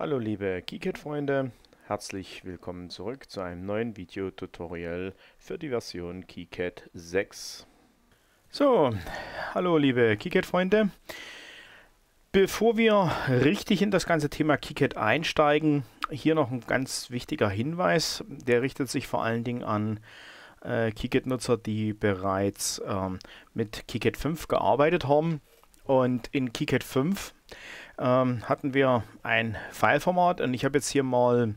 Hallo liebe KiCad-Freunde, herzlich willkommen zurück zu einem neuen Video-Tutorial für die Version KiCad 6. So, hallo liebe KiCad-Freunde. Bevor wir richtig in das ganze Thema KiCad einsteigen, hier noch ein ganz wichtiger Hinweis. Der richtet sich vor allen Dingen an äh, KiCad-Nutzer, die bereits ähm, mit KiCad 5 gearbeitet haben. Und in KiCad 5 ähm, hatten wir ein Fileformat und ich habe jetzt hier mal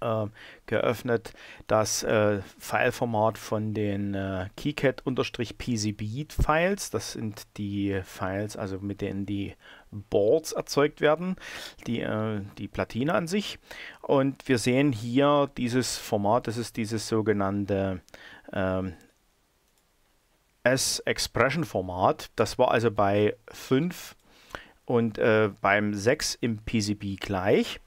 äh, geöffnet das äh, Fileformat von den äh, KiCad-PCB-Files. E das sind die Files, also mit denen die Boards erzeugt werden, die, äh, die Platine an sich. Und wir sehen hier dieses Format, das ist dieses sogenannte ähm, S-Expression-Format. Das war also bei 5 und äh, beim 6 im PCB gleich.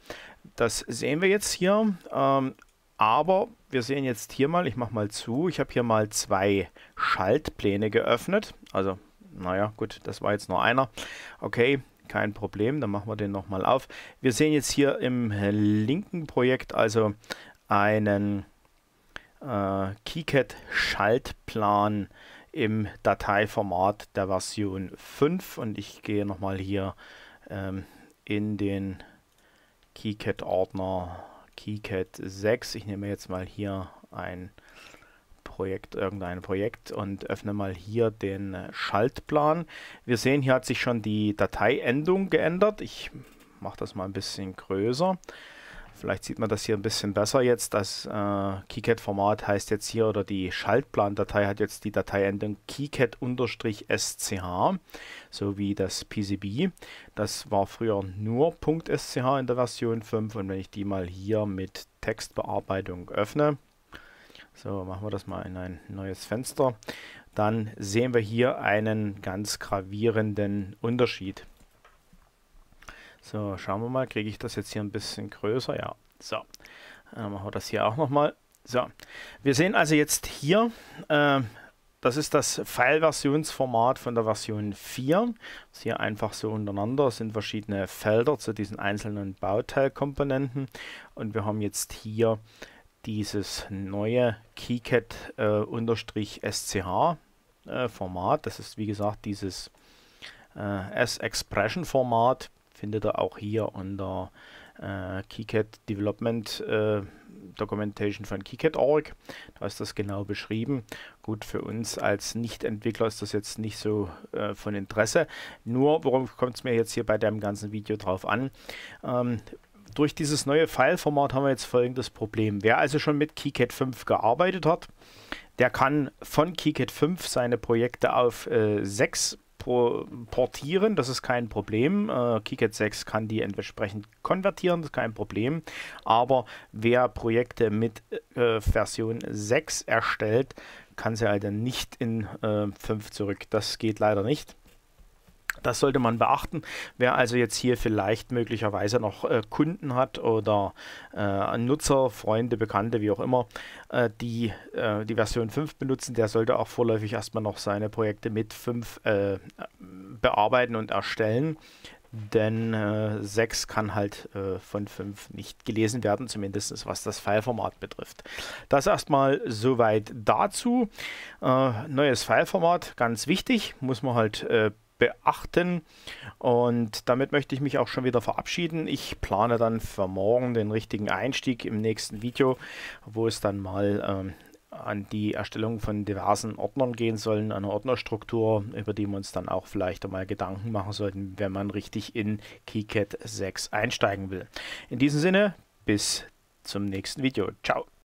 Das sehen wir jetzt hier. Ähm, aber wir sehen jetzt hier mal, ich mache mal zu, ich habe hier mal zwei Schaltpläne geöffnet. Also, naja, gut, das war jetzt nur einer. Okay, kein Problem, dann machen wir den nochmal auf. Wir sehen jetzt hier im linken Projekt also einen äh, KiCad-Schaltplan im Dateiformat der Version 5 und ich gehe nochmal hier ähm, in den KiCad-Ordner KiCad 6. Ich nehme jetzt mal hier ein Projekt, irgendein Projekt und öffne mal hier den Schaltplan. Wir sehen, hier hat sich schon die Dateiendung geändert. Ich mache das mal ein bisschen größer. Vielleicht sieht man das hier ein bisschen besser jetzt. Das äh, KiCad-Format heißt jetzt hier, oder die Schaltplandatei hat jetzt die Dateiendung KiCad-SCH, so wie das PCB. Das war früher nur .sch in der Version 5 und wenn ich die mal hier mit Textbearbeitung öffne, so machen wir das mal in ein neues Fenster, dann sehen wir hier einen ganz gravierenden Unterschied. So, schauen wir mal, kriege ich das jetzt hier ein bisschen größer? Ja, so. Dann machen wir das hier auch nochmal. So, wir sehen also jetzt hier, äh, das ist das File-Versionsformat von der Version 4. Das hier einfach so untereinander das sind verschiedene Felder zu diesen einzelnen Bauteilkomponenten. Und wir haben jetzt hier dieses neue KiCad-SCH-Format. Äh, äh, das ist wie gesagt dieses äh, S-Expression-Format findet ihr auch hier unter äh, KiCad Development äh, Documentation von KiCad.org. Da ist das genau beschrieben. Gut, für uns als Nicht-Entwickler ist das jetzt nicht so äh, von Interesse. Nur, worum kommt es mir jetzt hier bei dem ganzen Video drauf an? Ähm, durch dieses neue File-Format haben wir jetzt folgendes Problem. Wer also schon mit KiCad 5 gearbeitet hat, der kann von KiCad 5 seine Projekte auf äh, 6 portieren, das ist kein Problem. Äh, KiCad 6 kann die entsprechend konvertieren, das ist kein Problem. Aber wer Projekte mit äh, Version 6 erstellt, kann sie halt dann nicht in äh, 5 zurück. Das geht leider nicht. Das sollte man beachten. Wer also jetzt hier vielleicht möglicherweise noch äh, Kunden hat oder äh, Nutzer, Freunde, Bekannte, wie auch immer, äh, die äh, die Version 5 benutzen, der sollte auch vorläufig erstmal noch seine Projekte mit 5 äh, bearbeiten und erstellen. Denn äh, 6 kann halt äh, von 5 nicht gelesen werden, zumindest was das Fileformat betrifft. Das erstmal soweit dazu. neues Fileformat, ganz wichtig, muss man halt beachten. Und damit möchte ich mich auch schon wieder verabschieden. Ich plane dann für morgen den richtigen Einstieg im nächsten Video, wo es dann mal ähm, an die Erstellung von diversen Ordnern gehen sollen, einer Ordnerstruktur, über die wir uns dann auch vielleicht einmal Gedanken machen sollten, wenn man richtig in KiCad 6 einsteigen will. In diesem Sinne, bis zum nächsten Video. Ciao!